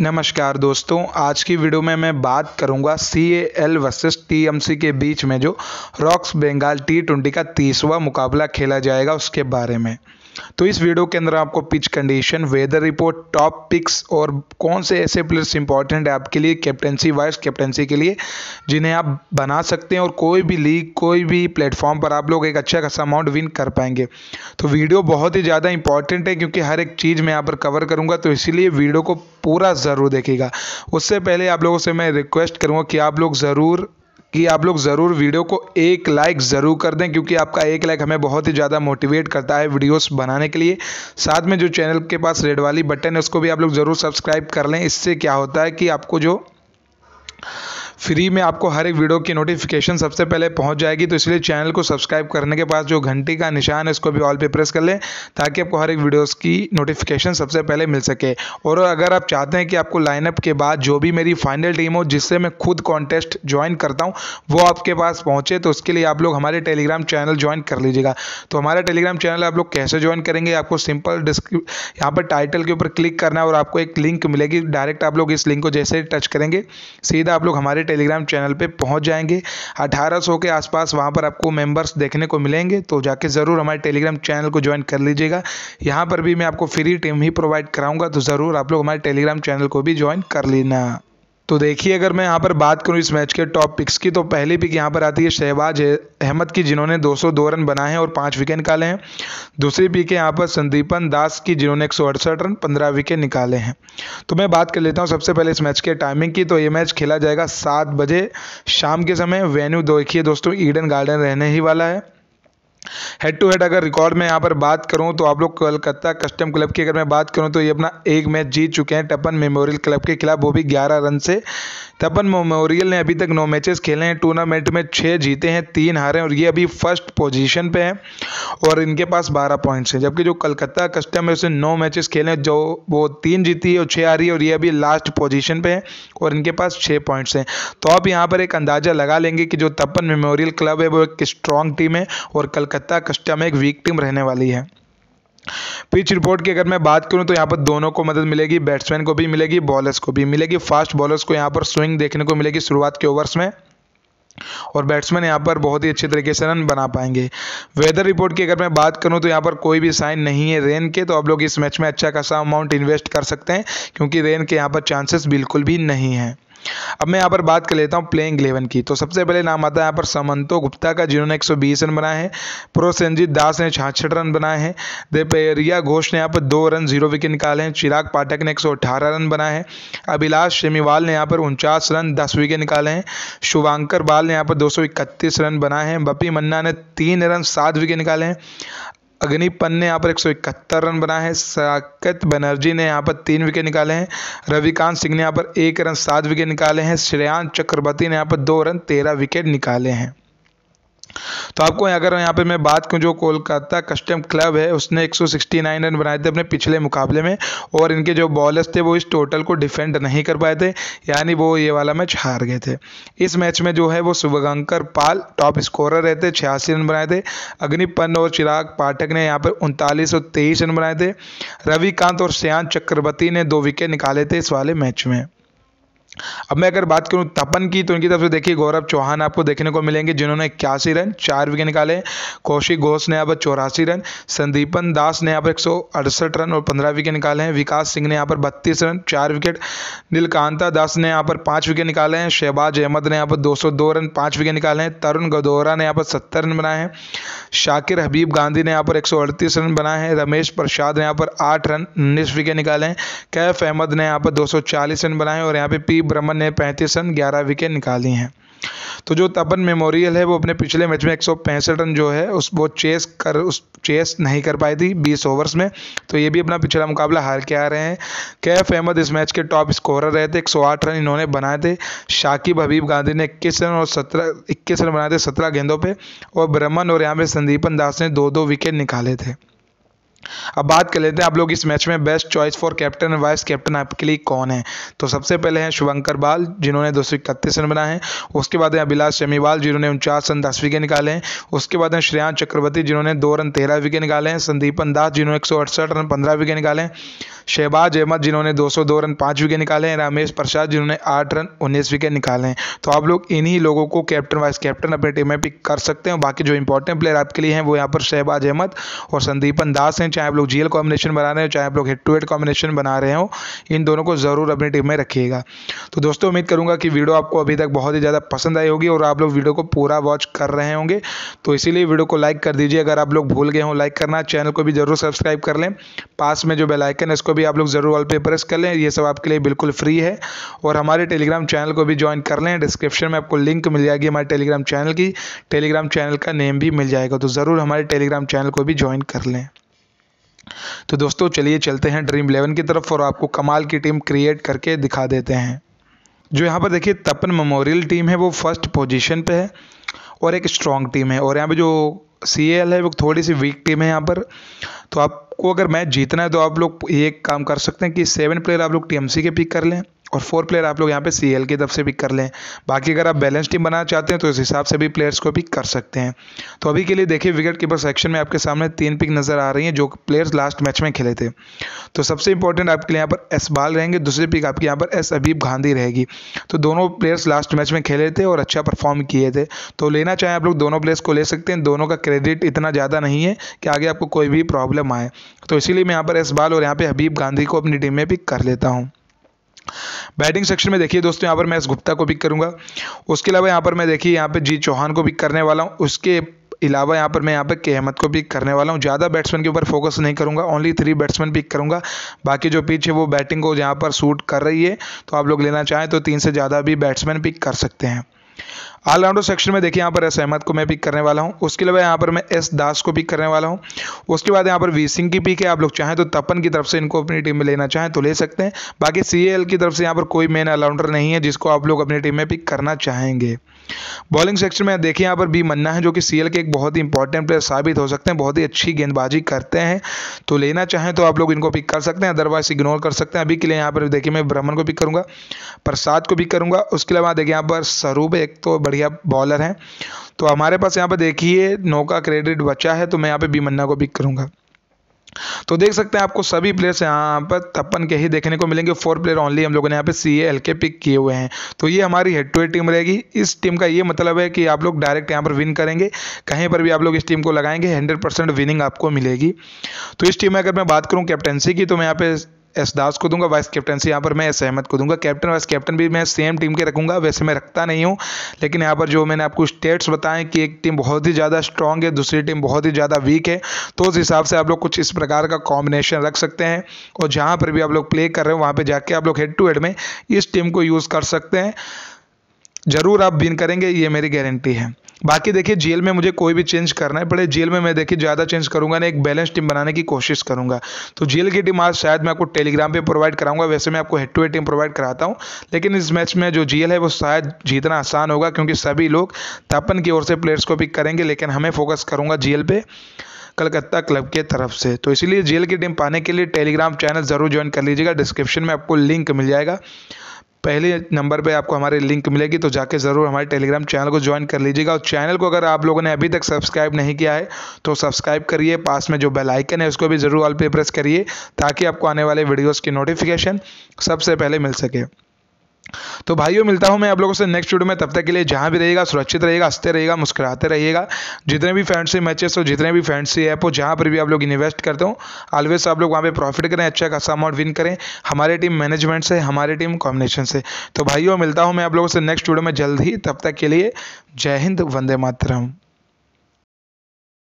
नमस्कार दोस्तों आज की वीडियो में मैं बात करूंगा C A L versus T M C के बीच में जो रॉक्स बंगाल टी ट्वेंटी का तीसवा मुकाबला खेला जाएगा उसके बारे में तो इस वीडियो के अंदर आपको pitch condition weather report top picks और कौन से ऐसे प्लेयर्स इंपॉर्टेंट है आपके लिए कैप्टनसी वाइस कैप्टनसी के लिए जिन्हें आप बना सकते हैं और कोई भी लीग कोई भी प्लेटफॉर्म पर आप लोग एक अच्छा खासा अमाउंट विन कर पाएंगे तो वीडियो बहुत ही ज़्यादा इंपॉर्टेंट है क्योंकि हर एक चीज़ मैं यहाँ पर कवर करूँगा तो इसीलिए वीडियो को पूरा ज़रूर देखेगा उससे पहले आप लोगों से मैं रिक्वेस्ट करूँगा कि आप लोग ज़रूर कि आप लोग ज़रूर वीडियो को एक लाइक ज़रूर कर दें क्योंकि आपका एक लाइक हमें बहुत ही ज़्यादा मोटिवेट करता है वीडियोस बनाने के लिए साथ में जो चैनल के पास रेड वाली बटन है उसको भी आप लोग ज़रूर सब्सक्राइब कर लें इससे क्या होता है कि आपको जो फ्री में आपको हर एक वीडियो की नोटिफिकेशन सबसे पहले पहुंच जाएगी तो इसलिए चैनल को सब्सक्राइब करने के बाद जो घंटी का निशान है इसको भी ऑल पे प्रेस कर लें ताकि आपको हर एक वीडियोस की नोटिफिकेशन सबसे पहले मिल सके और अगर आप चाहते हैं कि आपको लाइनअप के बाद जो भी मेरी फाइनल टीम हो जिससे मैं खुद कॉन्टेस्ट ज्वाइन करता हूँ वो आपके पास पहुँचे तो उसके लिए आप लोग हमारे टेलीग्राम चैनल ज्वाइन कर लीजिएगा तो हमारा टेलीग्राम चैनल आप लोग कैसे ज्वाइन करेंगे आपको सिंपल डिस्क्रिप यहाँ पर टाइटल के ऊपर क्लिक करना है और आपको एक लिंक मिलेगी डायरेक्ट आप लोग इस लिंक को जैसे टच करेंगे सीधा आप लोग हमारे टेलीग्राम चैनल पे पहुंच जाएंगे 1800 के आसपास वहां पर आपको मेंबर्स देखने को मिलेंगे तो जाके ज़रूर हमारे टेलीग्राम चैनल को ज्वाइन कर लीजिएगा यहाँ पर भी मैं आपको फ्री टीम ही प्रोवाइड कराऊँगा तो ज़रूर आप लोग हमारे टेलीग्राम चैनल को भी ज्वाइन कर लेना तो देखिए अगर मैं यहाँ पर बात करूँ इस मैच के टॉप पिक्स की तो पहली पिक यहाँ पर आती है शहबाज अहमद की जिन्होंने 202 दो रन बनाए हैं और पाँच विकेट निकाले हैं दूसरी पिक है यहाँ पर संदीपन दास की जिन्होंने एक रन पंद्रह विकेट निकाले हैं तो मैं बात कर लेता हूँ सबसे पहले इस मैच के टाइमिंग की तो ये मैच खेला जाएगा सात बजे शाम के समय वेन्यू देखिए दोस्तों ईडन गार्डन रहने ही वाला है हेड टू हेड अगर रिकॉर्ड में यहाँ पर बात करूँ तो आप लोग कोलकाता कस्टम क्लब की अगर मैं बात करूँ तो ये अपना एक मैच जीत चुके हैं टपन मेमोरियल क्लब के खिलाफ वो भी ग्यारह रन से तपन मेमोरियल ने अभी तक नौ मैचेस खेले हैं टूर्नामेंट में छः जीते हैं तीन हारे हैं और ये अभी फर्स्ट पोजीशन पे हैं और इनके पास बारह पॉइंट्स हैं जबकि जो कलकत्ता कस्टम है उसने नौ मैचेस खेले हैं जो वो तीन जीती है और छः हारी है और ये अभी लास्ट पोजीशन पे है और इनके पास छः पॉइंट्स हैं तो आप यहाँ पर एक अंदाज़ा लगा लेंगे कि जो तपन मेमोरियल क्लब है वो एक स्ट्रॉन्ग टीम है और कलकत्ता कलकत्ता कस्टम एक वीक टीम रहने वाली है पिच रिपोर्ट की अगर मैं बात करूं तो यहां पर दोनों को मदद मिलेगी बैट्समैन को भी मिलेगी बॉलर्स को भी मिलेगी फास्ट बॉलर्स को यहां पर स्विंग देखने को मिलेगी शुरुआत के ओवर्स में और बैट्समैन यहां पर बहुत ही अच्छे तरीके से रन बना पाएंगे वेदर रिपोर्ट की अगर मैं बात करूं तो यहां पर कोई भी साइन नहीं है रेन के तो आप लोग इस मैच में अच्छा खासा अमाउंट इन्वेस्ट कर सकते हैं क्योंकि रेन के यहां पर चांसेस बिल्कुल भी नहीं है अब मैं यहाँ पर बात कर लेता हूँ प्लेइंग इलेवन की तो सबसे पहले नाम आता है यहाँ पर समंतो गुप्ता का जिन्होंने 120 रन बनाए हैं प्रोसेंजीत दास ने छाछठ रन बनाए हैं देपेरिया घोष ने यहाँ पर दो रन जीरो विकेट निकाले हैं चिराग पाठक ने 118 रन बनाए हैं अभिलाष शेमीवाल ने यहाँ पर उनचास रन दस विकेट निकाले हैं शुभांकर बाल ने यहाँ पर दो रन बनाए हैं बपी मन्ना ने तीन रन सात विकेट निकाले हैं अग्निपन ने यहाँ पर एक सौ इकहत्तर रन बनाए हैं साकेत बनर्जी ने यहाँ पर तीन विकेट निकाले हैं रविकांत सिंह ने यहाँ पर एक रन सात विकेट निकाले हैं श्रेयान चक्रवर्ती ने यहाँ पर दो रन तेरह विकेट निकाले हैं तो आपको अगर यहाँ पे मैं बात करूँ जो कोलकाता कस्टम क्लब है उसने 169 रन बनाए थे अपने पिछले मुकाबले में और इनके जो बॉलर्स थे वो इस टोटल को डिफेंड नहीं कर पाए थे यानी वो ये वाला मैच हार गए थे इस मैच में जो है वो शुभंकर पाल टॉप स्कोरर रहे थे छियासी रन बनाए थे अग्निपन्न और चिराग पाठक ने यहाँ पर उनतालीस और तेईस रन बनाए थे रविकांत और श्यान चक्रवर्ती ने दो विकेट निकाले थे इस वाले मैच में अब मैं अगर बात करूं तपन की तो इनकी तरफ से देखिए गौरव चौहान आपको देखने को मिलेंगे जिन्होंने इक्यासी रन चार विकेट निकाले कौशिक घोष ने यहाँ पर चौरासी रन संदीपन दास ने यहाँ पर एक रन और पंद्रह विकेट निकाले हैं विकास सिंह ने यहाँ पर बत्तीस रन चार विकेट नीलकांता दास ने यहाँ पर पाँच विकेट निकाले हैं शहबाज अहमद ने यहाँ पर दो रन पाँच विकेट निकाले हैं तरुण गदोरा ने यहाँ पर सत्तर रन बनाए हैं शाकिर हबीब गांधी ने यहाँ पर एक रन बनाए हैं रमेश प्रसाद ने यहाँ पर आठ रन उन्नीस विकेट निकाले हैं कैफ अहमद ने यहाँ पर दो रन बनाए हैं और यहाँ पर पी ब्रह्मन ने पैंतीस रन ग्यारह विकेट निकाली हैं तो जो तपन मेमोरियल है वो अपने पिछले मैच में एक रन जो है उस वो चेस कर उस चेस नहीं कर पाई थी बीस ओवर्स में तो ये भी अपना पिछला मुकाबला हार के आ रहे हैं कैफ अहमद इस मैच के टॉप स्कोरर रहे थे 108 रन इन्होंने बनाए थे शाकिब हबीब गांधी ने इक्कीस रन और सत्रह इक्कीस रन बनाए थे सत्रह गेंदों पर और ब्रह्मन और यहाँ पर संदीपन दास ने दो दो विकेट निकाले थे अब बात कर लेते हैं आप लोग इस मैच में best choice for captain vice captain आपके लिए कौन है तो सबसे पहले हैं शुभंकर बाल जिन्होंने दो रन बनाए हैं उसके बाद हैं अभिलाष शमीवाल जिन्होंने उनचास रन दस विकेट निकाले हैं उसके बाद हैं श्रेयांश चक्रवर्ती जिन्होंने दो रन तेरह विकेट निकाले हैं संदीपन दास जिन्होंने एक रन पंद्रह विकेट निकाले हैं शहबाज अहमद जिन्होंने दो रन पाँच विकेट निकाले हैं रामेश प्रसाद जिन्होंने आठ रन उन्नीस विकेट निकाले हैं तो आप लोग इन्हीं लोगों को कैप्टन वाइस कैप्टन अपनी टीम में पिक कर सकते हैं बाकी जो इंपॉर्टेंट प्लेयर आपके लिए हैं वो यहाँ पर शहबाज अहमद और संदीपन दास हैं हैं चाहे आप लोग जीएल कॉम्बिनेशन बना रहे हो चाहे आप लोग हेड टू हेड कॉम्बिनेशन बना रहे हो इन दोनों को ज़रूर अपनी टीम में रखिएगा तो दोस्तों उम्मीद करूंगा कि वीडियो आपको अभी तक बहुत ही ज़्यादा पसंद आई होगी और आप लोग वीडियो को पूरा वॉच कर रहे होंगे तो इसीलिए वीडियो को लाइक कर दीजिए अगर आप लोग भूल गए हो लाइक करना चैनल को भी ज़रूर सब्सक्राइब कर लें पास में जो बेलाइकन है इसको भी आप लोग ज़रूर ऑल पे प्रेस कर लें ये सब आपके लिए बिल्कुल फ्री है और हमारे टेलीग्राम चैनल को भी ज्वाइन कर लें डिस्क्रिप्शन में आपको लिंक मिल जाएगी हमारे टेलीग्राम चैनल की टेलीग्राम चैनल का नेम भी मिल जाएगा तो ज़रूर हमारे टेलीग्राम चैनल को भी ज्वाइन कर लें तो दोस्तों चलिए चलते हैं ड्रीम इलेवन की तरफ और आपको कमाल की टीम क्रिएट करके दिखा देते हैं जो यहाँ पर देखिए तपन मेमोरियल टीम है वो फर्स्ट पोजीशन पे है और एक स्ट्रॉन्ग टीम है और यहाँ पे जो सी एल है वो थोड़ी सी वीक टीम है यहाँ पर तो आपको अगर मैच जीतना है तो आप लोग ये काम कर सकते हैं कि सेवन प्लेयर आप लोग टी के पिक कर लें और फोर प्लेयर आप लोग यहाँ पे सी की तरफ से पिक कर लें बाकी अगर आप बैलेंस टीम बनाना चाहते हैं तो इस हिसाब से भी प्लेयर्स को पिक कर सकते हैं तो अभी के लिए देखिए विकेट कीपर सेक्शन में आपके सामने तीन पिक नज़र आ रही हैं जो प्लेयर्स लास्ट मैच में खेले थे तो सबसे इंपॉर्टेंट आपके लिए यहाँ पर एस बाल रहेंगे दूसरी पिक आपके यहाँ पर एस अबीब गांधी रहेगी तो दोनों प्लेयर्स लास्ट मैच में खेले थे और अच्छा परफॉर्म किए थे तो लेना चाहें आप लोग दोनों प्लेयर्स को ले सकते हैं दोनों का क्रेडिट इतना ज़्यादा नहीं है कि आगे आपको कोई भी प्रॉब्लम आए तो इसीलिए मैं यहाँ पर एस बाल और यहाँ पर हबीब गांधी को अपनी टीम में पिक कर लेता हूँ बैटिंग सेक्शन में देखिए दोस्तों यहाँ पर मैं एस गुप्ता को पिक करूँगा उसके अलावा यहाँ पर मैं देखिए यहाँ पर जी चौहान को पिक करने वाला हूँ उसके अलावा यहाँ पर मैं यहाँ पे के अहमद को पिक करने वाला हूँ ज़्यादा बैट्समैन के ऊपर फोकस नहीं करूँगा ओनली थ्री बैट्समैन पिक करूँगा बाकी जो पिच है वो बैटिंग को यहाँ पर सूट कर रही है तो आप लोग लेना चाहें तो तीन से ज़्यादा भी बैट्समैन पिक कर सकते हैं ऑलराउंडर सेक्शन में देखिए यहाँ पर एस अहमद को मैं पिक करने वाला हूँ उसके अलावा यहाँ पर मैं एस दास को पिक करने वाला हूँ उसके बाद यहाँ पर वी सिंह की पिक है आप लोग चाहें तो तपन की तरफ से इनको अपनी टीम में लेना चाहें तो ले सकते हैं बाकी सी की तरफ से यहाँ पर कोई मेन ऑलराउंडर नहीं है जिसको आप लोग अपनी टीम में पिक करना चाहेंगे बॉलिंग सेक्शन में देखिए यहाँ पर बी मन्ना है जो कि सी के एक बहुत ही इंपॉर्टेंट प्लेयर साबित हो सकते हैं बहुत ही अच्छी गेंदबाजी करते हैं तो लेना चाहें तो आप लोग इनको पिक कर सकते हैं अदरवाइज इग्नोर कर सकते हैं अभी के लिए यहाँ पर देखिए मैं ब्राह्मण को पिक करूँगा प्रसाद को पिक करूँगा उसके अलावा देखिए यहाँ पर स्वरूप एक तो बढ़िया बॉलर हैं तो हमारे पास यहाँ पर देखिए नो का क्रेडिट बचा है तो मैं यहाँ पे बीमन्ना को पिक करूँगा तो देख सकते हैं आपको सभी प्लेयर्स यहाँ पर छप्पन के ही देखने को मिलेंगे फोर प्लेयर ओनली हम लोगों ने यहाँ पे सी एल के पिक किए हुए हैं तो ये हमारी हेड टू हेड टीम रहेगी इस टीम का ये मतलब है कि आप लोग डायरेक्ट यहाँ पर विन करेंगे कहीं पर भी आप लोग इस टीम को लगाएंगे हंड्रेड परसेंट विनिंग आपको मिलेगी तो इस टीम में अगर मैं बात करूँ कैप्टनसी की तो मैं यहाँ पे एस दास को दूंगा वाइस कैप्टनसी यहाँ पर मैं एस अहमद को दूंगा कैप्टन वाइस कैप्टन भी मैं सेम टीम के रखूँगा वैसे मैं रखता नहीं हूँ लेकिन यहाँ पर जो मैंने आपको स्टेट्स बताएं कि एक टीम बहुत ही ज़्यादा स्ट्रॉन्ग है दूसरी टीम बहुत ही ज़्यादा वीक है तो उस हिसाब से आप लोग कुछ इस प्रकार का कॉम्बिनेशन रख सकते हैं और जहाँ पर भी आप लोग प्ले कर रहे हो वहाँ पर जाके आप लोग हेड टू हेड में इस टीम को यूज़ कर सकते हैं ज़रूर आप विन करेंगे ये मेरी गारंटी है बाकी देखिए जेल में मुझे कोई भी चेंज करना है पड़े जेल में मैं देखिए ज़्यादा चेंज करूँगा ना एक बैलेंस टीम बनाने की कोशिश करूँगा तो जेल की टीम आज शायद मैं आपको टेलीग्राम पर प्रोवाइड कराऊंगा वैसे मैं आपको head to head team provide कराता हूँ लेकिन इस मैच में जो जेल है वो शायद जीतना आसान होगा क्योंकि सभी लोग तापन की ओर से प्लेयर्स को पिक करेंगे लेकिन हमें फोकस करूँगा जेल पर कलकत्ता क्लब के तरफ से तो इसलिए जेल की टीम पाने के लिए टेलीग्राम चैनल ज़रूर ज्वाइन कर लीजिएगा डिस्क्रिप्शन में आपको लिंक मिल जाएगा पहले नंबर पे आपको हमारी लिंक मिलेगी तो जाके ज़रूर हमारे टेलीग्राम चैनल को ज्वाइन कर लीजिएगा और चैनल को अगर आप लोगों ने अभी तक सब्सक्राइब नहीं किया है तो सब्सक्राइब करिए पास में जो बेल आइकन है उसको भी ज़रूर ऑल पे प्रेस करिए ताकि आपको आने वाले वीडियोस की नोटिफिकेशन सबसे पहले मिल सके तो भाइयों मिलता हूँ मैं आप लोगों से नेक्स्ट वीडियो में तब तक के लिए जहां भी रहेगा सुरक्षित रहेगा हंसते रहेगा मुस्कुराते रहिएगा जितने भी फैंसी मैचेस हो जितने भी फैंसी ऐप हो जहाँ पर भी आप लोग इन्वेस्ट करते हो ऑलवेज आप लोग वहाँ पर प्रॉफिट करें अच्छा खासा अमाउंट विन करें हमारे टीम मैनेजमेंट से हमारी टीम कॉम्बिनेशन से तो भाइयों मिलता हूँ मैं आप लोगों से नेक्स्ट वीडियो में जल्द ही तब तक के लिए जय हिंद वंदे मातरम